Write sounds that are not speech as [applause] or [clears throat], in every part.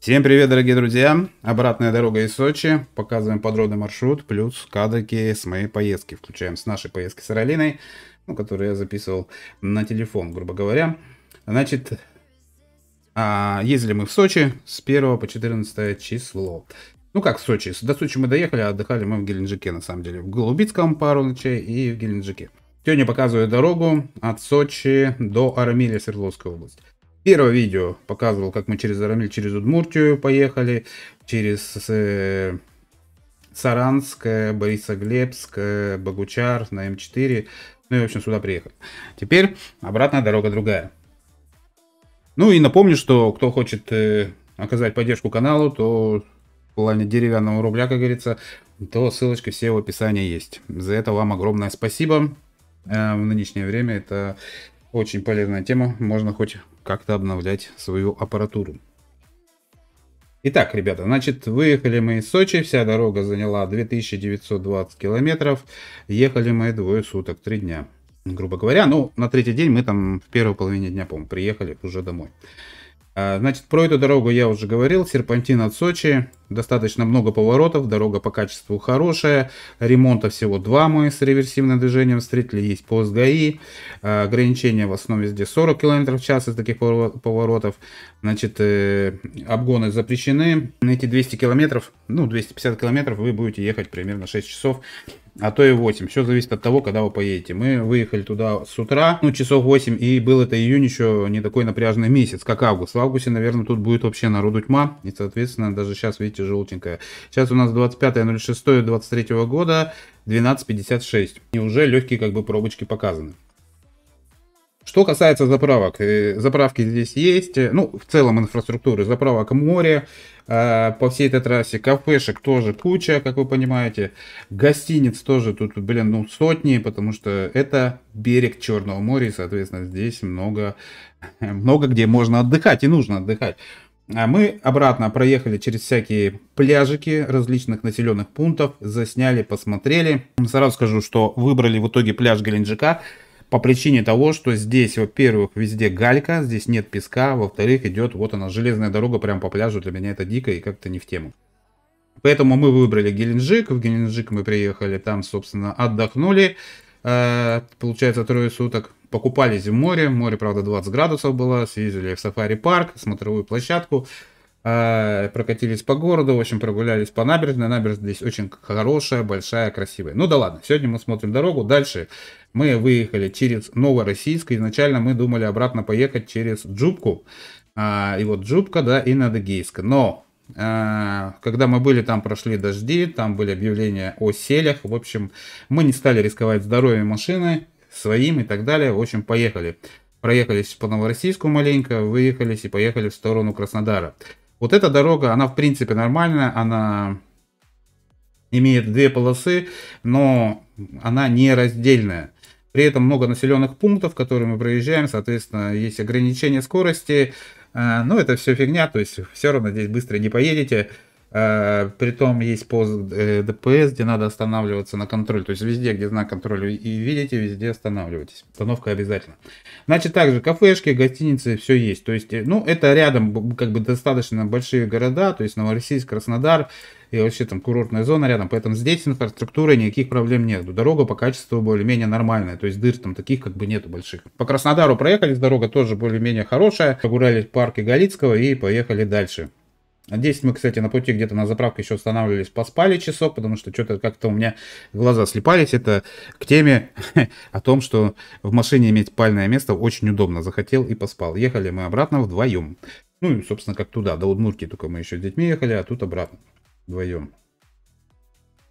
Всем привет, дорогие друзья! Обратная дорога из Сочи. Показываем подробный маршрут, плюс кадрики с моей поездки. Включаем с нашей поездки с Ролиной, ну, которую я записывал на телефон, грубо говоря. Значит, а, ездили мы в Сочи с 1 по 14 число. Ну как в Сочи? До Сочи мы доехали, а отдыхали мы в Геленджике, на самом деле. В Голубицком пару ночей и в Геленджике. Сегодня показываю дорогу от Сочи до Армиля Свердловской область первое видео показывал, как мы через Арамиль, через Удмуртию поехали, через э, Саранск, Борисоглебск, Богучар на М4. Ну и, в общем, сюда приехали. Теперь обратная дорога другая. Ну и напомню, что кто хочет э, оказать поддержку каналу, то в плане деревянного рубля, как говорится, то ссылочки все в описании есть. За это вам огромное спасибо. Э, в нынешнее время это очень полезная тема. Можно хоть как-то обновлять свою аппаратуру. Итак, ребята, значит, выехали мы из Сочи, вся дорога заняла 2920 километров, ехали мы двое суток, три дня, грубо говоря. Ну, на третий день мы там в первой половине дня, по-моему, приехали уже домой. А, значит, про эту дорогу я уже говорил, серпантин от Сочи, достаточно много поворотов, дорога по качеству хорошая, ремонта всего два мы с реверсивным движением встретили, есть пост ГАИ, а, ограничение в основе здесь 40 км в час из таких поворотов, значит, э, обгоны запрещены, на эти 200 км, ну, 250 км вы будете ехать примерно 6 часов, а то и 8. Все зависит от того, когда вы поедете. Мы выехали туда с утра, ну, часов 8, и был это июнь еще не такой напряженный месяц, как август. В августе, наверное, тут будет вообще народу тьма, и, соответственно, даже сейчас, видите, желтенькая. Сейчас у нас 25.06.23 года, 12.56. И уже легкие как бы пробочки показаны. Что касается заправок, э, заправки здесь есть, э, ну, в целом инфраструктуры, заправок море, э, по всей этой трассе, кафешек тоже куча, как вы понимаете, гостиниц тоже тут, блин, ну, сотни, потому что это берег Черного моря, и, соответственно, здесь много, [laughs] много где можно отдыхать и нужно отдыхать. А мы обратно проехали через всякие пляжики различных населенных пунктов, засняли, посмотрели. Сразу скажу, что выбрали в итоге пляж Геленджика по причине того, что здесь, во-первых, везде галька, здесь нет песка, во-вторых, идет вот она, железная дорога прямо по пляжу, для меня это дико и как-то не в тему. Поэтому мы выбрали Геленджик, в Геленджик мы приехали, там, собственно, отдохнули, э, получается, трое суток, покупались в море, море, правда, 20 градусов было, съездили в сафари-парк, смотровую площадку, Э, прокатились по городу, в общем, прогулялись по набережной. Набережная здесь очень хорошая, большая, красивая. Ну да ладно, сегодня мы смотрим дорогу. Дальше мы выехали через Новороссийск. Изначально мы думали обратно поехать через Джубку. А, и вот Джубка, да, и Надыгейска. Но э, когда мы были, там прошли дожди, там были объявления о селях. В общем, мы не стали рисковать здоровьем машины, своим и так далее. В общем, поехали. Проехались по Новороссийску маленько, выехались и поехали в сторону Краснодара. Вот эта дорога, она в принципе нормальная, она имеет две полосы, но она не раздельная. При этом много населенных пунктов, которые мы проезжаем, соответственно, есть ограничение скорости, э, но ну, это все фигня, то есть все равно здесь быстро не поедете. Э, притом есть пост э, ДПС, где надо останавливаться на контроль. То есть везде, где знак контроля и видите, везде останавливайтесь. Остановка обязательно. Значит, также кафешки, гостиницы, все есть. То есть, э, ну, это рядом как бы достаточно большие города, то есть Новороссийск, Краснодар и вообще там курортная зона рядом. Поэтому здесь инфраструктуры никаких проблем нет. Дорога по качеству более-менее нормальная. То есть дыр там таких как бы нету больших. По Краснодару проехали, дорога тоже более-менее хорошая. Погуляли в парке Галицкого и поехали дальше. Здесь а мы, кстати, на пути где-то на заправке еще останавливались, поспали часок, потому что что-то как-то у меня глаза слепались. Это к теме [laughs] о том, что в машине иметь спальное место очень удобно. Захотел и поспал. Ехали мы обратно вдвоем. Ну и, собственно, как туда, до Удмуртии только мы еще с детьми ехали, а тут обратно вдвоем.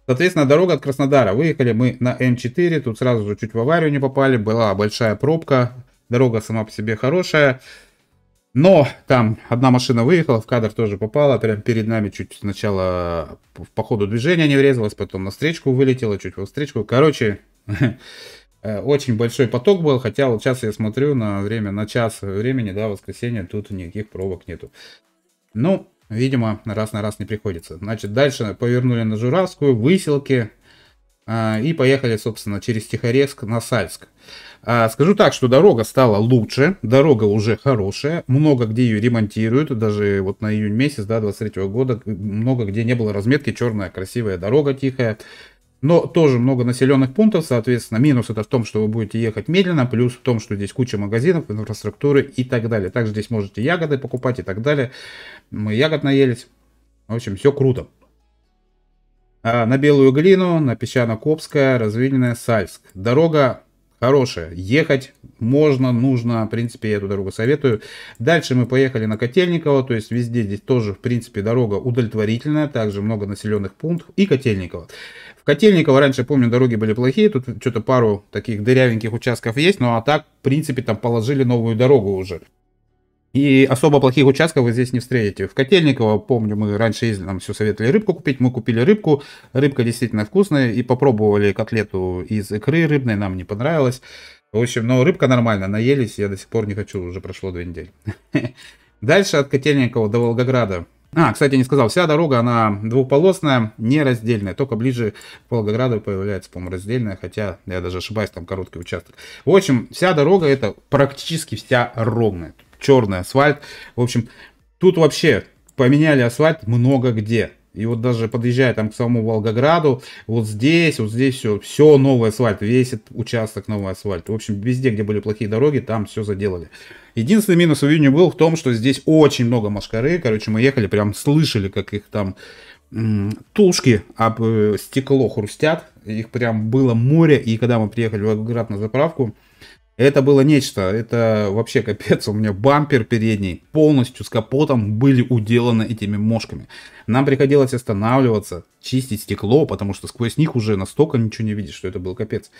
Соответственно, дорога от Краснодара. Выехали мы на М4, тут сразу же чуть в аварию не попали, была большая пробка, дорога сама по себе хорошая. Но там одна машина выехала, в кадр тоже попала, прям перед нами чуть сначала по ходу движения не врезалась, потом на встречку вылетела, чуть во встречку. Короче, [laughs] э, очень большой поток был, хотя вот сейчас я смотрю на время, на час времени, да, воскресенье, тут никаких пробок нету. Ну, видимо, раз на раз не приходится. Значит, дальше повернули на Журавскую, выселки, а, и поехали, собственно, через Тихорецк на Сальск. А, скажу так, что дорога стала лучше, дорога уже хорошая, много где ее ремонтируют, даже вот на июнь месяц, да, 23 года, много где не было разметки, черная красивая дорога тихая, но тоже много населенных пунктов, соответственно, минус это в том, что вы будете ехать медленно, плюс в том, что здесь куча магазинов, инфраструктуры и так далее. Также здесь можете ягоды покупать и так далее. Мы ягод наелись. В общем, все круто. А, на Белую Глину, на Песчано-Копское, Развильное, Сальск. Дорога хорошая. Ехать можно, нужно. В принципе, я эту дорогу советую. Дальше мы поехали на Котельниково. То есть везде здесь тоже, в принципе, дорога удовлетворительная. Также много населенных пунктов. И Котельниково. В Котельниково раньше, помню, дороги были плохие. Тут что-то пару таких дырявеньких участков есть. Ну а так, в принципе, там положили новую дорогу уже. И особо плохих участков вы здесь не встретите. В Котельниково, помню, мы раньше ездили, нам все советовали рыбку купить. Мы купили рыбку. Рыбка действительно вкусная. И попробовали котлету из икры рыбной, нам не понравилось. В общем, но рыбка нормально, наелись. Я до сих пор не хочу, уже прошло две недели. [laughs] Дальше от Котельникова до Волгограда. А, кстати, не сказал, вся дорога, она двухполосная, не раздельная, только ближе к Волгограду появляется, по-моему, раздельная, хотя я даже ошибаюсь, там короткий участок. В общем, вся дорога это практически вся ровная черный асфальт. В общем, тут вообще поменяли асфальт много где. И вот даже подъезжая там к самому Волгограду, вот здесь, вот здесь все, все новый асфальт, весь этот участок новый асфальт. В общем, везде, где были плохие дороги, там все заделали. Единственный минус у Вильни был в том, что здесь очень много машкары. Короче, мы ехали, прям слышали, как их там тушки об э, стекло хрустят. Их прям было море. И когда мы приехали в Волгоград на заправку, это было нечто, это вообще капец, у меня бампер передний полностью с капотом были уделаны этими мошками. Нам приходилось останавливаться, чистить стекло, потому что сквозь них уже настолько ничего не видишь, что это был капец.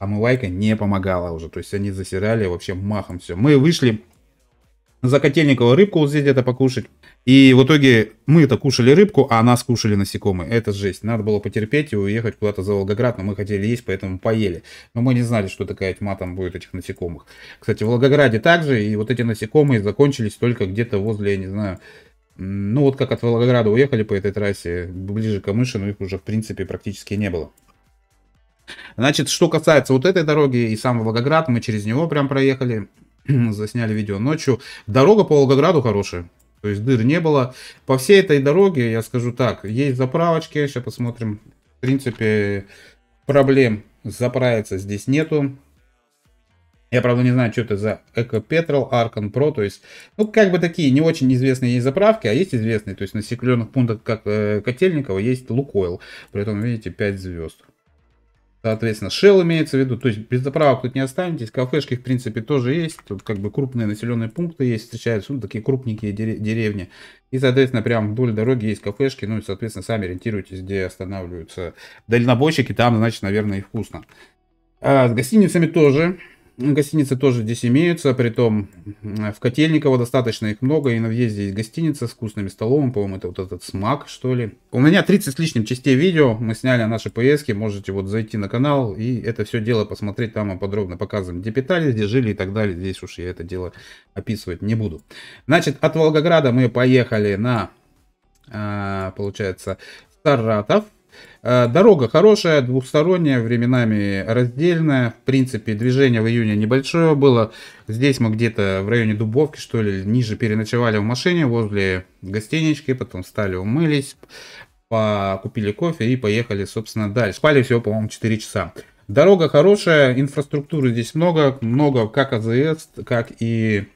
А мы лайка не помогала уже, то есть они засирали вообще махом все. Мы вышли за Котельникова рыбку вот здесь где-то покушать. И в итоге мы это кушали рыбку, а нас кушали насекомые. Это жесть. Надо было потерпеть и уехать куда-то за Волгоград, но мы хотели есть, поэтому поели. Но мы не знали, что такая тьма там будет этих насекомых. Кстати, в Волгограде также, и вот эти насекомые закончились только где-то возле, я не знаю, ну вот как от Волгограда уехали по этой трассе, ближе к Амышину их уже в принципе практически не было. Значит, что касается вот этой дороги и сам Волгоград, мы через него прям проехали. [clears throat] засняли видео ночью. Дорога по Волгограду хорошая. То есть дыр не было. По всей этой дороге, я скажу так, есть заправочки. Сейчас посмотрим. В принципе, проблем заправиться здесь нету. Я, правда, не знаю, что это за Эко Petrol, Arcan Pro, то есть, ну, как бы такие не очень известные есть заправки, а есть известные, то есть, на секленных пунктах, как э, Котельникова, есть Лукойл, при этом, видите, 5 звезд. Соответственно, Shell имеется в виду, то есть без заправок тут не останетесь. Кафешки, в принципе, тоже есть. Тут как бы крупные населенные пункты есть, встречаются, ну, такие крупненькие деревни. И, соответственно, прямо вдоль дороги есть кафешки, ну, и, соответственно, сами ориентируйтесь, где останавливаются дальнобойщики, там, значит, наверное, и вкусно. А с гостиницами тоже ну, гостиницы тоже здесь имеются, при притом в Котельниково достаточно их много, и на въезде есть гостиница с вкусными столовым, по-моему, это вот этот смак, что ли. У меня 30 с лишним частей видео, мы сняли наши поездки, можете вот зайти на канал и это все дело посмотреть, там мы подробно показываем, где питались, где жили и так далее, здесь уж я это дело описывать не буду. Значит, от Волгограда мы поехали на, а, получается, Саратов, Э, дорога хорошая, двухсторонняя, временами раздельная. В принципе, движение в июне небольшое было. Здесь мы где-то в районе Дубовки, что ли, ниже переночевали в машине возле гостинички, потом встали, умылись, купили кофе и поехали, собственно, дальше. Спали всего, по-моему, 4 часа. Дорога хорошая, инфраструктуры здесь много, много как АЗС, как и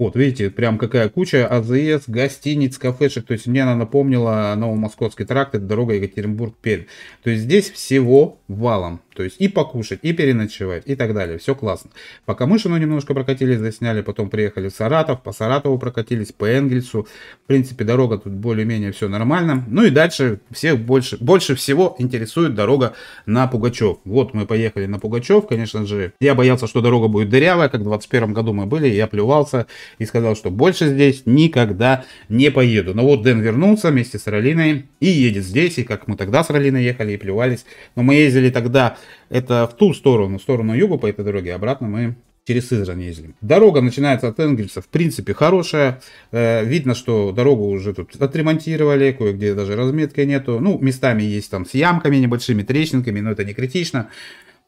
вот, видите, прям какая куча АЗС, гостиниц, кафешек. То есть мне она напомнила Новомосковский тракт, это дорога Екатеринбург-Пермь. То есть здесь всего валом. То есть и покушать, и переночевать, и так далее. Все классно. По Камышину немножко прокатились, засняли, потом приехали в Саратов, по Саратову прокатились, по Энгельсу. В принципе, дорога тут более-менее все нормально. Ну и дальше всех больше, больше всего интересует дорога на Пугачев. Вот мы поехали на Пугачев, конечно же. Я боялся, что дорога будет дырявая, как в 21 году мы были. Я плевался и сказал, что больше здесь никогда не поеду. Но вот Дэн вернулся вместе с Ролиной и едет здесь. И как мы тогда с Ролиной ехали и плевались. Но мы ездили тогда это в ту сторону, в сторону юга по этой дороге, обратно мы через Сызрань ездили. Дорога начинается от Энгельса, в принципе, хорошая. Э, видно, что дорогу уже тут отремонтировали, кое-где даже разметки нету. Ну, местами есть там с ямками небольшими, трещинками, но это не критично.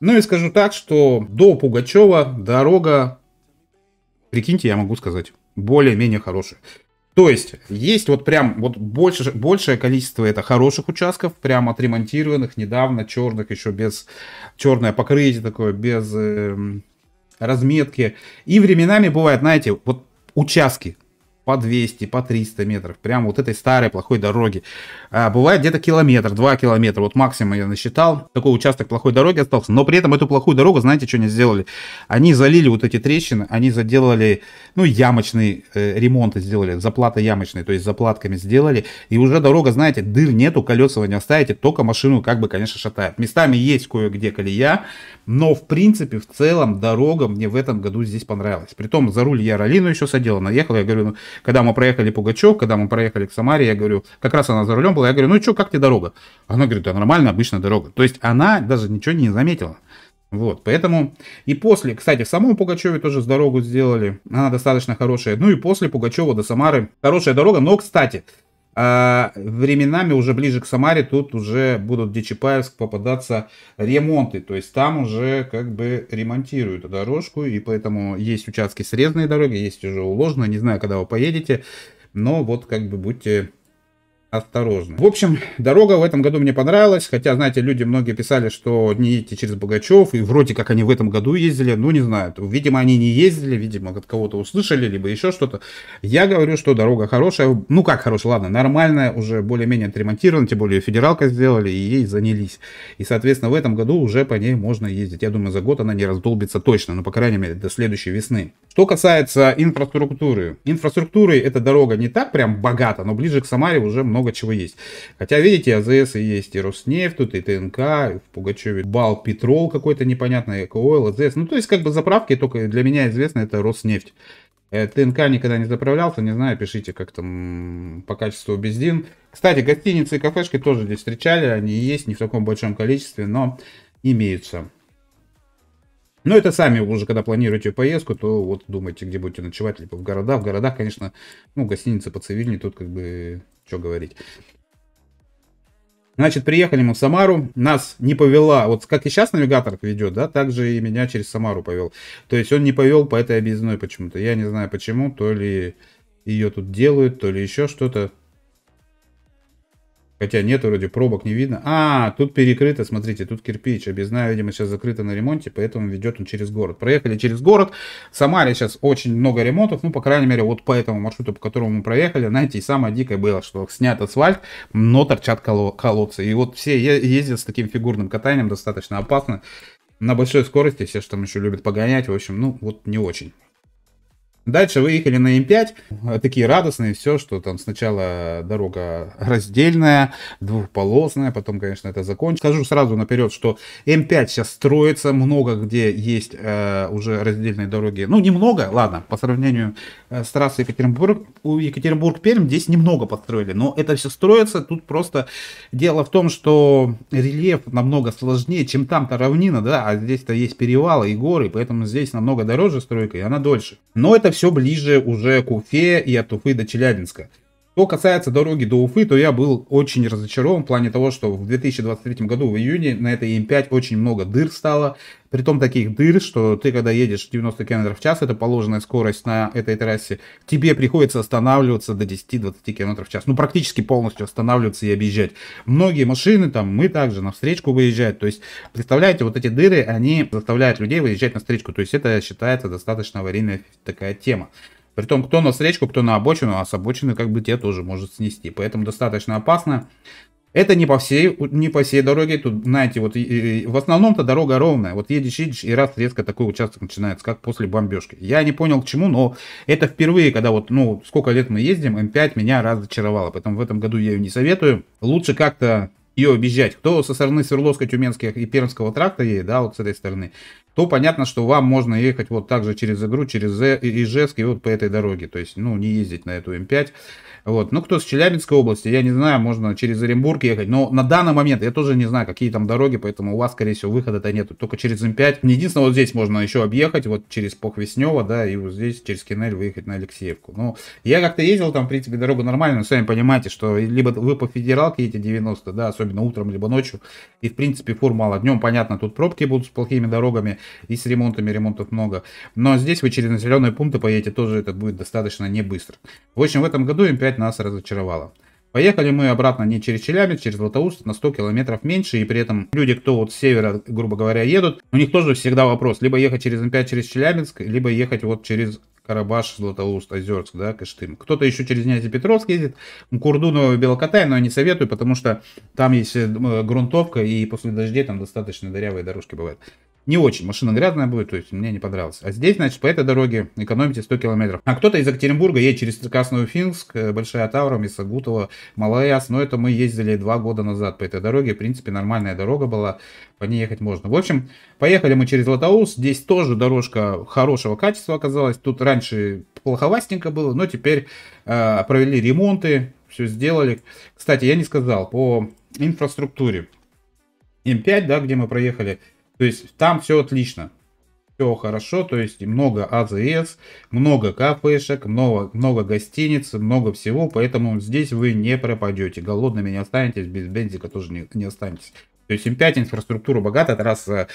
Ну и скажу так, что до Пугачева дорога, прикиньте, я могу сказать, более-менее хорошая. То есть есть вот прям вот больше, большее количество это хороших участков, прям отремонтированных недавно, черных еще без, черное покрытие такое, без э, разметки. И временами бывает, знаете, вот участки по 200, по 300 метров, прямо вот этой старой плохой дороги. А, бывает где-то километр, 2 километра, вот максимум я насчитал, такой участок плохой дороги остался, но при этом эту плохую дорогу, знаете, что они сделали? Они залили вот эти трещины, они заделали, ну, ямочный э, ремонт сделали, заплата ямочные, то есть заплатками сделали, и уже дорога, знаете, дыр нету, колеса вы не оставите, только машину как бы, конечно, шатает. Местами есть кое-где колея, но, в принципе, в целом дорога мне в этом году здесь понравилась. Притом за руль я ролину еще садил, наехал, я говорю, ну, когда мы проехали Пугачев, когда мы проехали к Самаре, я говорю, как раз она за рулем была, я говорю, ну и что, как тебе дорога? Она говорит, да нормально, обычная дорога. То есть она даже ничего не заметила. Вот, поэтому и после, кстати, в самом Пугачеве тоже с дорогу сделали, она достаточно хорошая. Ну и после Пугачева до Самары хорошая дорога, но, кстати, а временами уже ближе к Самаре тут уже будут в Дечапаевск попадаться ремонты. То есть там уже как бы ремонтируют дорожку. И поэтому есть участки срезанной дороги, есть уже уложенные. Не знаю, когда вы поедете. Но вот как бы будьте Осторожно. В общем, дорога в этом году мне понравилась, хотя, знаете, люди многие писали, что не едете через Богачев, и вроде как они в этом году ездили, ну, не знаю, видимо, они не ездили, видимо, от кого-то услышали, либо еще что-то. Я говорю, что дорога хорошая, ну, как хорошая, ладно, нормальная, уже более-менее отремонтирована, тем более федералка сделали, и ей занялись. И, соответственно, в этом году уже по ней можно ездить. Я думаю, за год она не раздолбится точно, ну, по крайней мере, до следующей весны. Что касается инфраструктуры. инфраструктуры эта дорога не так прям богата, но ближе к Самаре уже много много чего есть. Хотя, видите, АЗС и есть, и Роснефть, тут и ТНК, и в Пугачеве Бал Петрол какой-то непонятный, ЭКО, АЗС. Ну, то есть, как бы заправки, только для меня известно, это Роснефть. Э, ТНК никогда не заправлялся, не знаю, пишите, как там по качеству бездин. Кстати, гостиницы и кафешки тоже здесь встречали, они есть, не в таком большом количестве, но имеются. Но ну, это сами уже, когда планируете поездку, то вот думайте, где будете ночевать, либо в городах. В городах, конечно, ну, гостиница по цивильнее, тут как бы, что говорить. Значит, приехали мы в Самару, нас не повела, вот как и сейчас навигатор ведет, да, так же и меня через Самару повел. То есть он не повел по этой объездной почему-то. Я не знаю почему, то ли ее тут делают, то ли еще что-то. Хотя нет, вроде пробок не видно. А, тут перекрыто, смотрите, тут кирпич. Обезная, видимо, сейчас закрыта на ремонте, поэтому ведет он через город. Проехали через город. В Самаре сейчас очень много ремонтов. Ну, по крайней мере, вот по этому маршруту, по которому мы проехали. Знаете, и самое дикое было, что снят асфальт, но торчат коло колодцы. И вот все ездят с таким фигурным катанием, достаточно опасно. На большой скорости, все же там еще любят погонять. В общем, ну, вот не очень. Дальше выехали на М5, э, такие радостные, все, что там сначала дорога раздельная, двухполосная, потом, конечно, это закончится. Скажу сразу наперед, что М5 сейчас строится, много где есть э, уже раздельные дороги, ну, немного, ладно, по сравнению э, с трассой Екатеринбург, Екатеринбург-Пермь здесь немного построили, но это все строится, тут просто дело в том, что рельеф намного сложнее, чем там-то равнина, да, а здесь-то есть перевалы и горы, поэтому здесь намного дороже стройка, и она дольше. Но это все ближе уже к Уфе и от Уфы до Челябинска. Что касается дороги до Уфы, то я был очень разочарован в плане того, что в 2023 году в июне на этой М5 очень много дыр стало. при том таких дыр, что ты когда едешь 90 км в час, это положенная скорость на этой трассе, тебе приходится останавливаться до 10-20 км в час. Ну, практически полностью останавливаться и объезжать. Многие машины, там, мы также на встречку выезжают. То есть, представляете, вот эти дыры, они заставляют людей выезжать на встречку. То есть, это считается достаточно аварийная такая тема. Притом, кто на встречку, кто на обочину, а с обочины как бы те тоже может снести. Поэтому достаточно опасно. Это не по всей, не по всей дороге. Тут, знаете, вот и, и, в основном-то дорога ровная. Вот едешь, едешь, и раз резко такой участок начинается, как после бомбежки. Я не понял к чему, но это впервые, когда вот, ну, сколько лет мы ездим, М5 меня разочаровало, Поэтому в этом году я ее не советую. Лучше как-то ее объезжать. Кто со стороны Свердловска, Тюменских и Пермского тракта едет, да, вот с этой стороны, то понятно, что вам можно ехать вот так же через игру, через э, Ижевск и вот по этой дороге. То есть, ну, не ездить на эту М5. Вот. Ну, кто с Челябинской области, я не знаю, можно через Оренбург ехать. Но на данный момент я тоже не знаю, какие там дороги, поэтому у вас, скорее всего, выхода-то нету. Только через М5. Единственное, вот здесь можно еще объехать, вот через Похвеснева, да, и вот здесь через Кинель выехать на Алексеевку. Но я как-то ездил, там, в принципе, дорога нормальная, но сами понимаете, что либо вы по федералке едете 90, да, особенно утром, либо ночью. И, в принципе, фур мало. Днем, понятно, тут пробки будут с плохими дорогами и с ремонтами, ремонтов много. Но здесь вы через населенные пункты поедете, тоже это будет достаточно не быстро. В общем, в этом году М5 нас разочаровало. Поехали мы обратно не через Челябинск, а через Златоуст, на 100 километров меньше, и при этом люди, кто вот с севера, грубо говоря, едут, у них тоже всегда вопрос, либо ехать через М5 через Челябинск, либо ехать вот через Карабаш, Златоуст, Озерск, да, Кыштым. Кто-то еще через Нязепетровск ездит, Курдунова, Белокотай, но я не советую, потому что там есть э, э, грунтовка, и после дождей там достаточно дырявые дорожки бывают не очень. Машина грязная будет, то есть мне не понравилось. А здесь, значит, по этой дороге экономите 100 километров. А кто-то из Екатеринбурга едет через Красную Финск, э, Большая Тавра, Месогутова, Малаяс. Но это мы ездили два года назад по этой дороге. В принципе, нормальная дорога была, по ней ехать можно. В общем, поехали мы через Латаус. Здесь тоже дорожка хорошего качества оказалась. Тут раньше плоховастенько было, но теперь э, провели ремонты, все сделали. Кстати, я не сказал по инфраструктуре. М5, да, где мы проехали, то есть там все отлично. Все хорошо, то есть много АЗС, много кафешек, много, много гостиниц, много всего, поэтому здесь вы не пропадете. Голодными не останетесь, без бензика тоже не, не останетесь. То есть М5 инфраструктура богата, это раз э,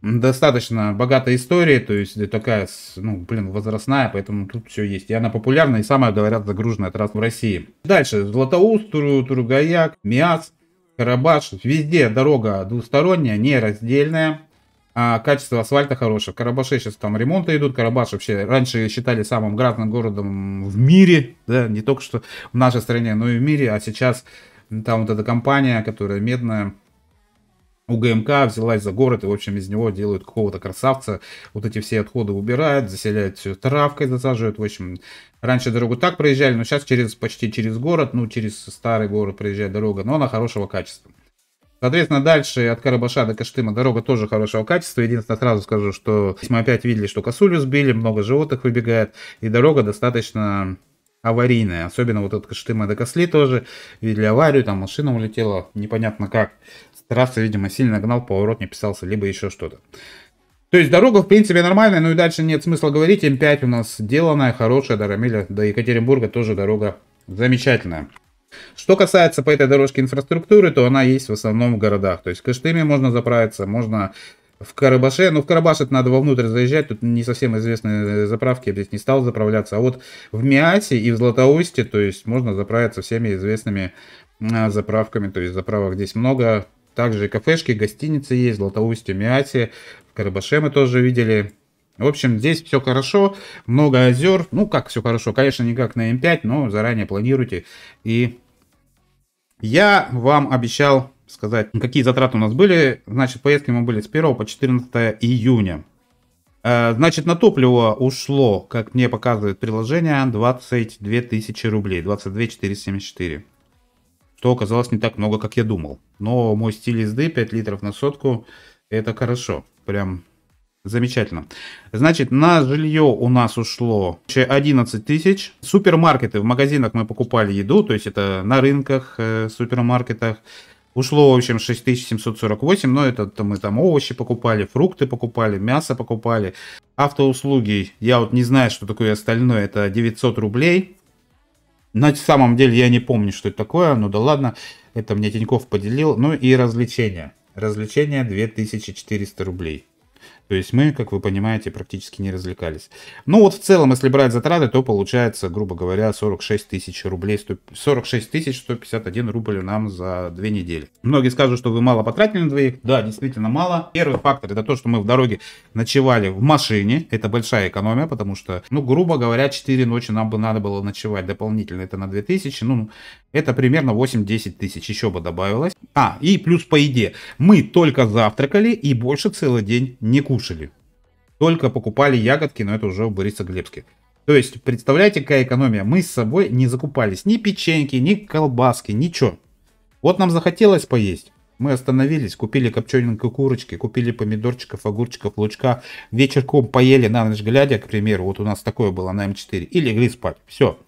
достаточно богатая история, то есть такая, ну, блин, возрастная, поэтому тут все есть. И она популярна, и самая, говорят, загруженная трасса в России. Дальше, Златоуст, Туру, Тургаяк, Миас, Карабаш, везде дорога двусторонняя, не раздельная а, качество асфальта хорошее. В Карабаше сейчас там ремонты идут. Карабаш вообще раньше считали самым грязным городом в мире, да, не только что в нашей стране, но и в мире. А сейчас там вот эта компания, которая медная, УГМК взялась за город и, в общем, из него делают какого-то красавца. Вот эти все отходы убирают, заселяют все травкой, засаживают. В общем, раньше дорогу так проезжали, но сейчас через, почти через город, ну, через старый город проезжает дорога, но она хорошего качества. Соответственно, дальше от Карабаша до Каштыма дорога тоже хорошего качества. Единственное, сразу скажу, что мы опять видели, что косулю сбили, много животных выбегает, и дорога достаточно аварийная. Особенно вот от Каштыма до Косли тоже видели аварию, там машина улетела, непонятно как. С видимо, сильно гнал, поворот не писался, либо еще что-то. То есть дорога, в принципе, нормальная, но ну и дальше нет смысла говорить. М5 у нас сделанная, хорошая, до Рамиля, до Екатеринбурга тоже дорога замечательная. Что касается по этой дорожке инфраструктуры, то она есть в основном в городах. То есть в Кыштыме можно заправиться, можно в Карабаше, но ну, в Карабаш это надо вовнутрь заезжать, тут не совсем известные э, заправки, я здесь не стал заправляться, а вот в Миасе и в Златоусте, то есть можно заправиться всеми известными а, заправками, то есть заправок здесь много, также кафешки, гостиницы есть, в Златоусте, Миасе, в Карабаше мы тоже видели, в общем, здесь все хорошо, много озер, ну как все хорошо, конечно не как на М5, но заранее планируйте и я вам обещал сказать, какие затраты у нас были. Значит, поездки мы были с 1 по 14 июня. Э, значит, на топливо ушло, как мне показывает приложение, 22 тысячи рублей, 22 474. Что оказалось не так много, как я думал. Но мой стиль езды 5 литров на сотку, это хорошо. Прям Замечательно. Значит, на жилье у нас ушло 11 тысяч. Супермаркеты, в магазинах мы покупали еду, то есть это на рынках, э, супермаркетах. Ушло, в общем, 6748, но это -то мы там овощи покупали, фрукты покупали, мясо покупали. Автоуслуги, я вот не знаю, что такое остальное, это 900 рублей. На самом деле я не помню, что это такое, ну да ладно, это мне Тиньков поделил. Ну и развлечения. Развлечения 2400 рублей. То есть мы, как вы понимаете, практически не развлекались. Ну вот в целом, если брать затраты, то получается, грубо говоря, 46 тысяч рублей, 46 тысяч 151 рубль нам за две недели. Многие скажут, что вы мало потратили на двоих. Да, действительно мало. Первый фактор это то, что мы в дороге ночевали в машине. Это большая экономия, потому что, ну, грубо говоря, 4 ночи нам бы надо было ночевать дополнительно. Это на 2000. Ну, это примерно 8-10 тысяч, еще бы добавилось. А, и плюс по еде. Мы только завтракали и больше целый день не кушали. Только покупали ягодки, но это уже Бориса Борисоглебске. То есть, представляете, какая экономия? Мы с собой не закупались ни печеньки, ни колбаски, ничего. Вот нам захотелось поесть. Мы остановились, купили копчененькой курочки, купили помидорчиков, огурчиков, лучка. Вечерком поели на ночь глядя, к примеру, вот у нас такое было на М4. Или легли спать. Все.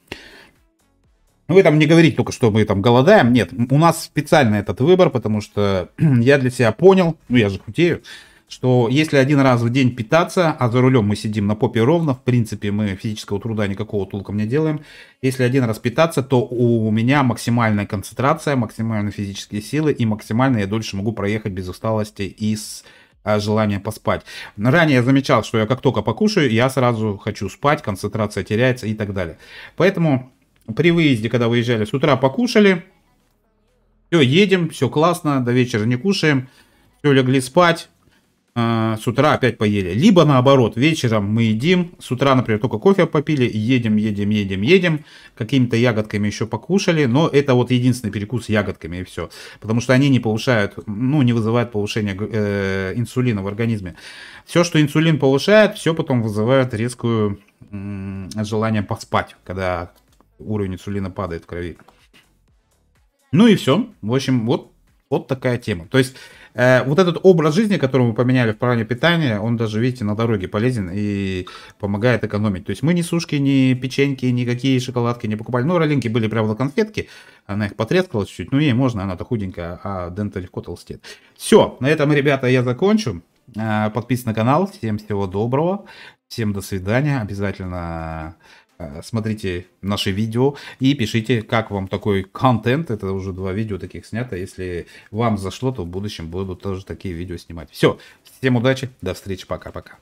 Ну, вы там не говорите только, что мы там голодаем. Нет, у нас специально этот выбор, потому что [clears throat] я для себя понял, ну, я же худею, что если один раз в день питаться, а за рулем мы сидим на попе ровно, в принципе, мы физического труда никакого толком не делаем, если один раз питаться, то у меня максимальная концентрация, максимальные физические силы и максимально я дольше могу проехать без усталости и с а, желание поспать. Ранее я замечал, что я как только покушаю, я сразу хочу спать, концентрация теряется и так далее. Поэтому при выезде, когда выезжали, с утра покушали. Все, едем, все классно, до вечера не кушаем. Все, легли спать, а, с утра опять поели. Либо наоборот, вечером мы едим, с утра, например, только кофе попили, едем, едем, едем, едем. Какими-то ягодками еще покушали, но это вот единственный перекус ягодками и все. Потому что они не повышают, ну, не вызывают повышения э, инсулина в организме. Все, что инсулин повышает, все потом вызывает резкую э, желание поспать, когда уровень инсулина падает в крови. Ну и все. В общем, вот, вот такая тема. То есть, э, вот этот образ жизни, который мы поменяли в плане питания, он даже, видите, на дороге полезен и помогает экономить. То есть, мы ни сушки, ни печеньки, никакие шоколадки не покупали. Ну, ролинки были прямо на конфетке. Она их потрескала чуть-чуть. Ну, ей можно, она-то худенькая, а дента легко толстеет. Все, на этом, ребята, я закончу. Э, подписывайтесь на канал. Всем всего доброго. Всем до свидания. Обязательно Э, смотрите наши видео и пишите, как вам такой контент. Это уже два видео таких снято. Если вам зашло, то в будущем буду тоже такие видео снимать. Все, всем удачи, до встречи, пока-пока.